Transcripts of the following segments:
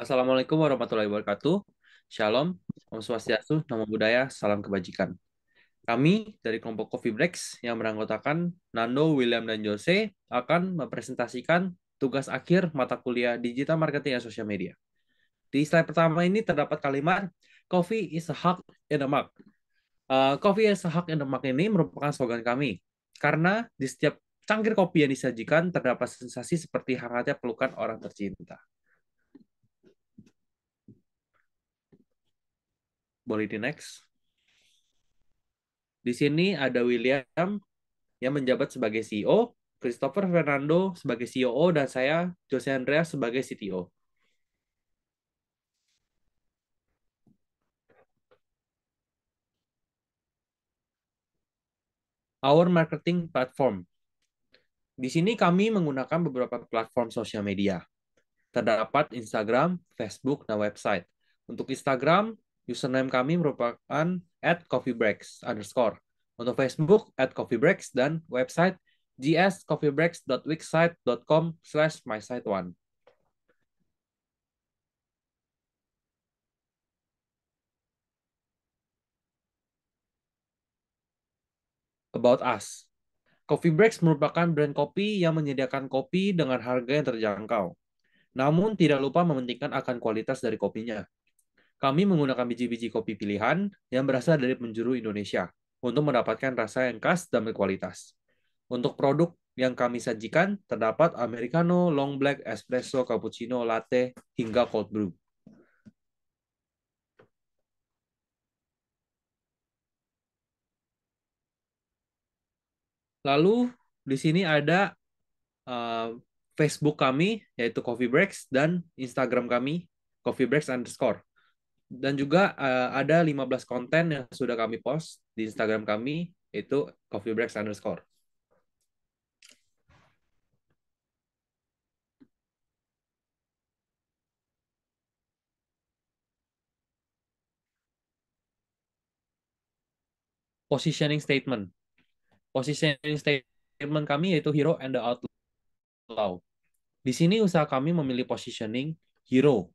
Assalamualaikum warahmatullahi wabarakatuh. Shalom, Om Swastiastu, Namo Buddhaya, Salam Kebajikan. Kami dari kelompok Coffee Breaks yang beranggotakan Nando, William, dan Jose akan mempresentasikan tugas akhir mata kuliah Digital Marketing dan Social Media. Di slide pertama ini terdapat kalimat Coffee is a hug in a mug. Uh, Coffee is a hug in a mug ini merupakan slogan kami karena di setiap cangkir kopi yang disajikan terdapat sensasi seperti hangatnya pelukan orang tercinta. Boleh di next. Di sini ada William yang menjabat sebagai CEO, Christopher Fernando sebagai COO, e dan saya, Jose Andreas, sebagai CTO. Our marketing platform. Di sini kami menggunakan beberapa platform sosial media. Terdapat Instagram, Facebook, dan website. Untuk Instagram, Username kami merupakan at coffeebreaks underscore. Untuk Facebook, at coffeebreaks dan website gscoffeebreaks.wixsite.com slash mysite1. About Us. Coffee Breaks merupakan brand kopi yang menyediakan kopi dengan harga yang terjangkau. Namun tidak lupa mementingkan akan kualitas dari kopinya. Kami menggunakan biji-biji kopi pilihan yang berasal dari penjuru Indonesia untuk mendapatkan rasa yang khas dan berkualitas. Untuk produk yang kami sajikan terdapat americano, long black, espresso, cappuccino, latte, hingga cold brew. Lalu di sini ada uh, Facebook kami yaitu Coffee Breaks dan Instagram kami Coffee Breaks underscore dan juga uh, ada 15 konten yang sudah kami post di Instagram kami itu coffee breaks underscore. Positioning statement. Positioning statement kami yaitu hero and the outlaw. Di sini usaha kami memilih positioning hero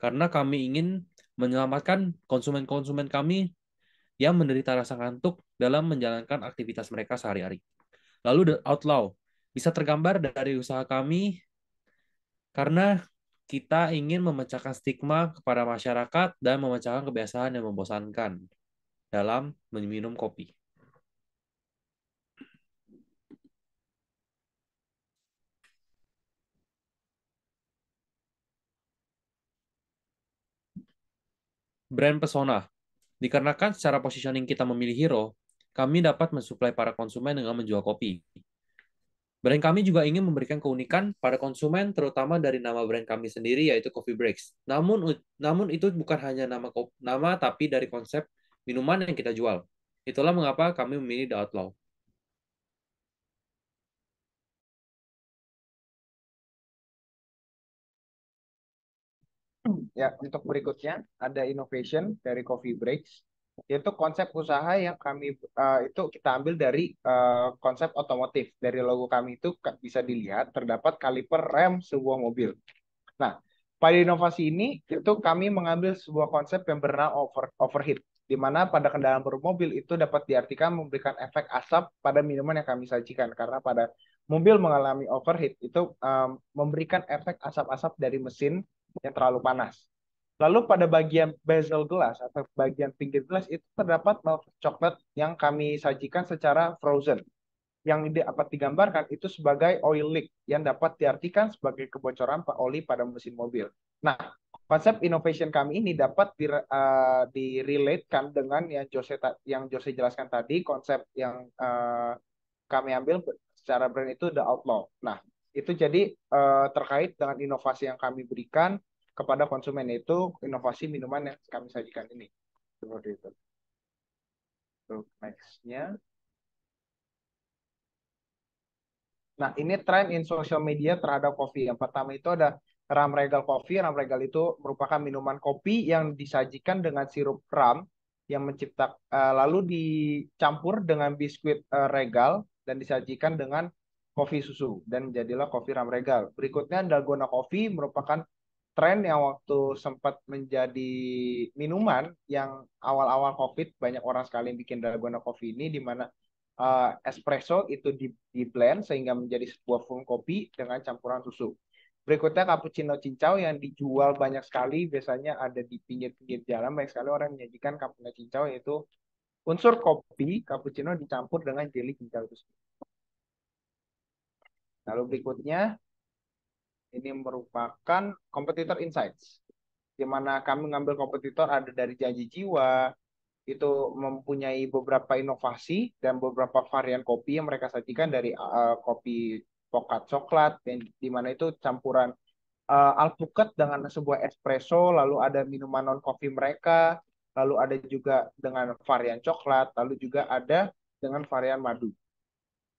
karena kami ingin menyelamatkan konsumen-konsumen kami yang menderita rasa kantuk dalam menjalankan aktivitas mereka sehari-hari. Lalu The Outlaw bisa tergambar dari usaha kami karena kita ingin memecahkan stigma kepada masyarakat dan memecahkan kebiasaan yang membosankan dalam meminum kopi. brand persona. Dikarenakan secara positioning kita memilih hero, kami dapat mensuplai para konsumen dengan menjual kopi. Brand kami juga ingin memberikan keunikan pada konsumen, terutama dari nama brand kami sendiri, yaitu Coffee Breaks. Namun, namun itu bukan hanya nama, nama tapi dari konsep minuman yang kita jual. Itulah mengapa kami memilih The Outlaw. Ya, untuk berikutnya ada innovation dari Coffee Breaks. yaitu konsep usaha yang kami uh, itu kita ambil dari uh, konsep otomotif. Dari logo kami itu bisa dilihat terdapat kaliper rem sebuah mobil. Nah, pada inovasi ini itu kami mengambil sebuah konsep yang bernama over, overheat di mana pada kendaraan bermobil itu dapat diartikan memberikan efek asap pada minuman yang kami sajikan karena pada mobil mengalami overheat itu um, memberikan efek asap-asap dari mesin yang terlalu panas. Lalu pada bagian bezel gelas atau bagian pinggir gelas itu terdapat milk coklat yang kami sajikan secara frozen. Yang dapat digambarkan itu sebagai oil leak yang dapat diartikan sebagai kebocoran oli pada mesin mobil. Nah, konsep innovation kami ini dapat di, uh, eh, direlatekan dengan yang Jose yang Jose jelaskan tadi konsep yang uh, kami ambil secara brand itu The Outlaw. Nah, itu jadi uh, terkait dengan inovasi yang kami berikan kepada konsumen itu inovasi minuman yang kami sajikan ini seperti itu. nextnya. Nah ini tren in social media terhadap kopi. Yang pertama itu ada ram regal kopi Ram regal itu merupakan minuman kopi yang disajikan dengan sirup ram yang mencipta uh, lalu dicampur dengan biskuit uh, regal dan disajikan dengan kopi susu dan jadilah kopi ram regal Berikutnya dalgona kopi merupakan tren yang waktu sempat menjadi minuman yang awal-awal COVID banyak orang sekali bikin dalgona kopi ini di mana uh, espresso itu di, di blend sehingga menjadi sebuah foam kopi dengan campuran susu. Berikutnya cappuccino cincau yang dijual banyak sekali biasanya ada di pinggir-pinggir jalan banyak sekali orang menyajikan cappuccino cincau yaitu unsur kopi cappuccino dicampur dengan jelly cincau itu sendiri. Lalu berikutnya, ini merupakan kompetitor insights, di mana kami mengambil kompetitor ada dari janji jiwa, itu mempunyai beberapa inovasi dan beberapa varian kopi yang mereka sajikan dari uh, kopi pokat coklat, yang, di mana itu campuran uh, alpukat dengan sebuah espresso, lalu ada minuman non kopi mereka, lalu ada juga dengan varian coklat, lalu juga ada dengan varian madu.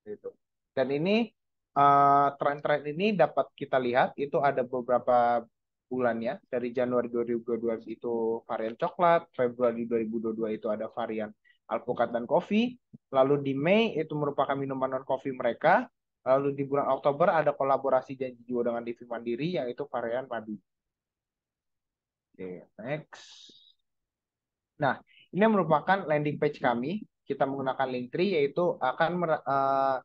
Gitu. Dan ini tren eh, tren-tren ini dapat kita lihat itu ada beberapa bulan ya. dari Januari 2022 itu varian coklat, Februari 2022 itu ada varian alpukat dan kopi, lalu di Mei itu merupakan minuman non kopi mereka, lalu di bulan Oktober ada kolaborasi janji jiwa dengan TV Mandiri yaitu varian madu. Oke, next. Nah, ini merupakan landing page kami. Kita menggunakan link Linktree yaitu akan uh,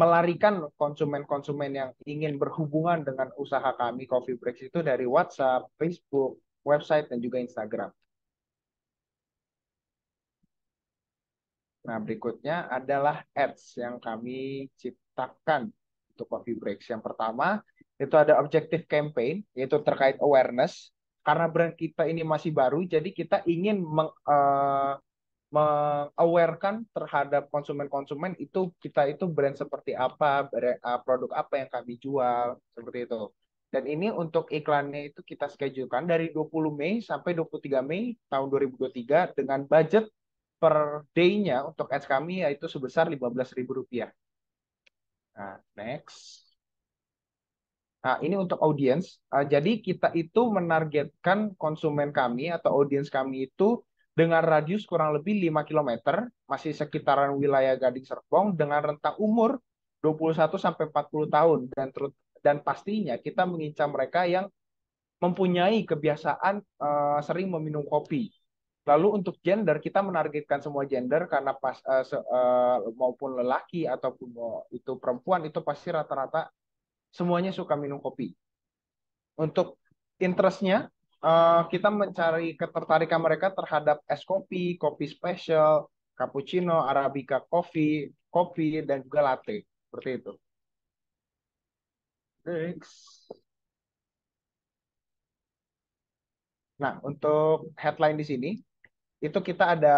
melarikan konsumen-konsumen yang ingin berhubungan dengan usaha kami Coffee Breaks itu dari WhatsApp, Facebook, website, dan juga Instagram. Nah, berikutnya adalah ads yang kami ciptakan untuk coffee breaks. Yang pertama, itu ada objective campaign, yaitu terkait awareness. Karena brand kita ini masih baru, jadi kita ingin meng, uh, mengawarekan terhadap konsumen-konsumen itu kita itu brand seperti apa, brand, uh, eh, produk apa yang kami jual, seperti itu. Dan ini untuk iklannya itu kita schedulekan dari 20 Mei sampai 23 Mei tahun 2023 dengan budget per day-nya untuk ads kami yaitu sebesar Rp15.000. Nah, next. Nah, ini untuk audience Uh, jadi kita itu menargetkan konsumen kami atau audience kami itu dengan radius kurang lebih 5 km, masih sekitaran wilayah Gading Serpong dengan rentang umur 21 sampai 40 tahun dan dan pastinya kita mengincar mereka yang mempunyai kebiasaan uh, sering meminum kopi. Lalu untuk gender kita menargetkan semua gender karena pas uh, se, uh, maupun lelaki ataupun uh, itu perempuan itu pasti rata-rata semuanya suka minum kopi. Untuk interestnya uh, kita mencari ketertarikan mereka terhadap es kopi, kopi spesial, cappuccino, arabica coffee, kopi dan juga latte. Seperti itu. Next. Nah, untuk headline di sini itu kita ada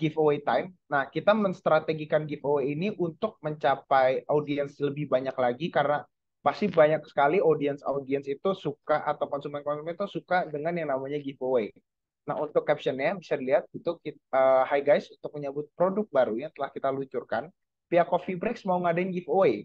giveaway time. Nah, kita menstrategikan giveaway ini untuk mencapai audiens lebih banyak lagi karena pasti banyak sekali audience-audience itu suka atau konsumen-konsumen itu suka dengan yang namanya giveaway. Nah, untuk captionnya bisa dilihat itu uh, Hi guys, untuk menyambut produk baru yang telah kita luncurkan, pihak Coffee Breaks mau ngadain giveaway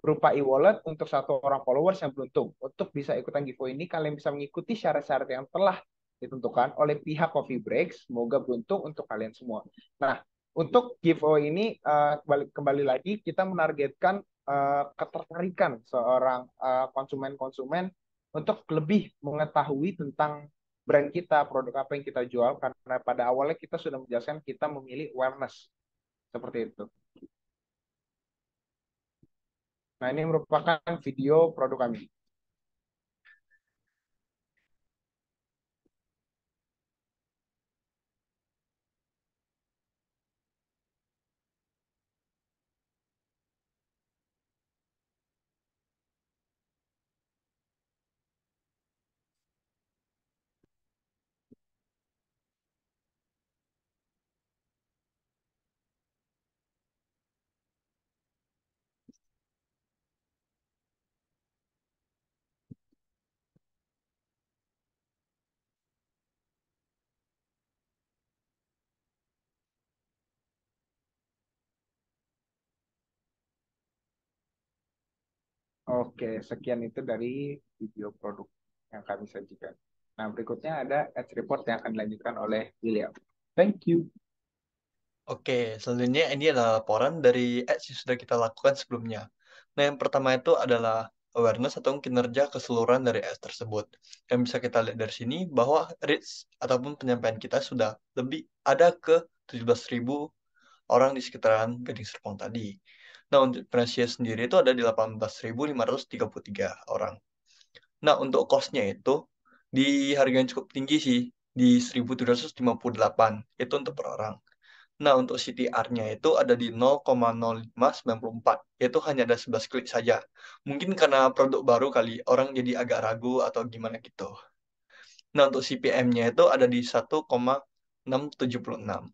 berupa e-wallet untuk satu orang followers yang beruntung. Untuk bisa ikutan giveaway ini, kalian bisa mengikuti syarat-syarat yang telah ditentukan oleh pihak Coffee Breaks. Semoga beruntung untuk kalian semua. Nah, untuk giveaway ini uh, kembali lagi kita menargetkan uh, ketertarikan seorang eh, konsumen-konsumen uh, untuk lebih mengetahui tentang brand kita, produk apa yang kita jual karena pada awalnya kita sudah menjelaskan kita memilih awareness seperti itu. Nah, ini merupakan video produk kami. Oke, sekian itu dari video produk yang kami sajikan. Nah, berikutnya ada ads report yang akan dilanjutkan oleh William. Thank you. Oke, selanjutnya ini adalah laporan dari ads yang sudah kita lakukan sebelumnya. Nah, yang pertama itu adalah awareness atau kinerja keseluruhan dari ads tersebut. Yang bisa kita lihat dari sini bahwa reach ataupun penyampaian kita sudah lebih ada ke 17.000 orang di sekitaran Gading Serpong tadi. Nah, untuk Indonesia sendiri itu ada di 18.533 orang. Nah, untuk kosnya itu di harga yang cukup tinggi sih, di 1.758, itu untuk per orang. Nah, untuk CTR-nya itu ada di 0,0594, itu hanya ada 11 klik saja. Mungkin karena produk baru kali, orang jadi agak ragu atau gimana gitu. Nah, untuk CPM-nya itu ada di 1,676.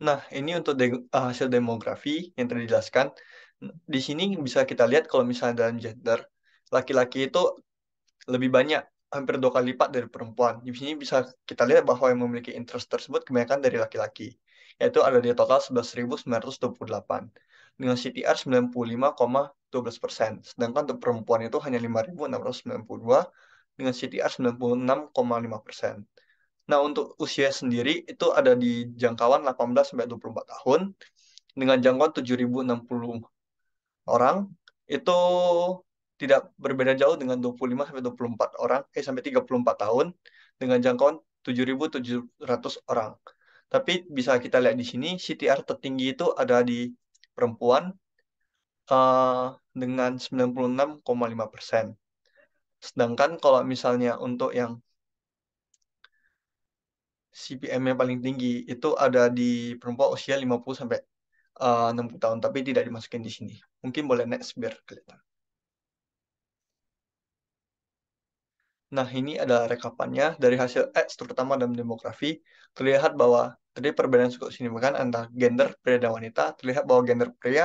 Nah, ini untuk de eh, hasil demografi yang tadi dijelaskan. Di sini bisa kita lihat kalau misalnya dalam gender, laki-laki itu lebih banyak, hampir dua kali lipat dari perempuan. Di sini bisa kita lihat bahwa yang memiliki interest tersebut kebanyakan dari laki-laki, yaitu ada di total 11.928 dengan CTR 95,12 persen. Sedangkan untuk perempuan itu hanya 5.692 dengan CTR 96,5 persen. Nah, untuk usia sendiri itu ada di jangkauan 18 sampai 24 tahun dengan jangkauan 7.060 orang itu tidak berbeda jauh dengan 25 sampai 24 orang eh sampai 34 tahun dengan jangkauan 7.700 orang. Tapi bisa kita lihat di sini CTR tertinggi itu ada di perempuan uh, dengan 96,5 persen. Sedangkan kalau misalnya untuk yang CPM yang paling tinggi itu ada di perempuan usia 50 sampai eh, uh, 60 tahun tapi tidak dimasukin di sini. Mungkin boleh next biar kelihatan. Nah, ini adalah rekapannya dari hasil X terutama dalam demografi terlihat bahwa terjadi perbedaan cukup signifikan antara gender pria dan wanita, terlihat bahwa gender pria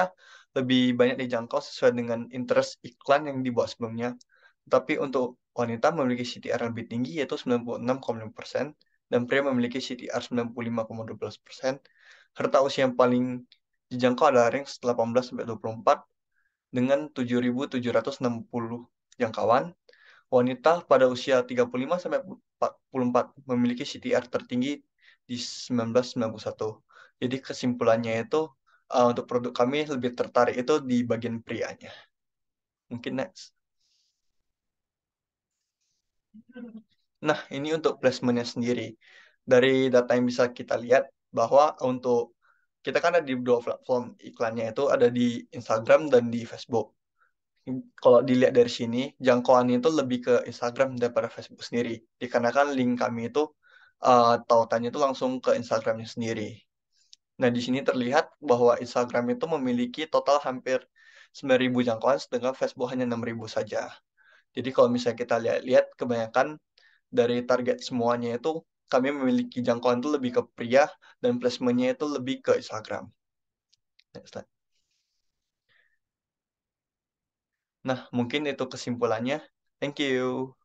lebih banyak dijangkau sesuai dengan interest iklan yang dibuat sebelumnya. Tapi untuk wanita memiliki CTR lebih tinggi yaitu 96,5%, dan pria memiliki CTR 95,12%. Serta usia yang paling dijangkau adalah range 18 sampai 24 dengan 7.760 jangkauan. Wanita pada usia 35 sampai 44 memiliki CTR tertinggi di 1991. Jadi kesimpulannya itu uh, untuk produk kami lebih tertarik itu di bagian prianya. Mungkin next. Nah, ini untuk placementnya sendiri. Dari data yang bisa kita lihat bahwa untuk kita kan ada di dua platform iklannya itu ada di Instagram dan di Facebook. Kalau dilihat dari sini, jangkauan itu lebih ke Instagram daripada Facebook sendiri. Dikarenakan link kami itu uh, tautannya itu langsung ke Instagramnya sendiri. Nah, di sini terlihat bahwa Instagram itu memiliki total hampir 9.000 jangkauan, sedangkan Facebook hanya 6.000 saja. Jadi kalau misalnya kita lihat-lihat, kebanyakan dari target semuanya itu kami memiliki jangkauan itu lebih ke pria dan placementnya itu lebih ke Instagram. Next slide. Nah, mungkin itu kesimpulannya. Thank you.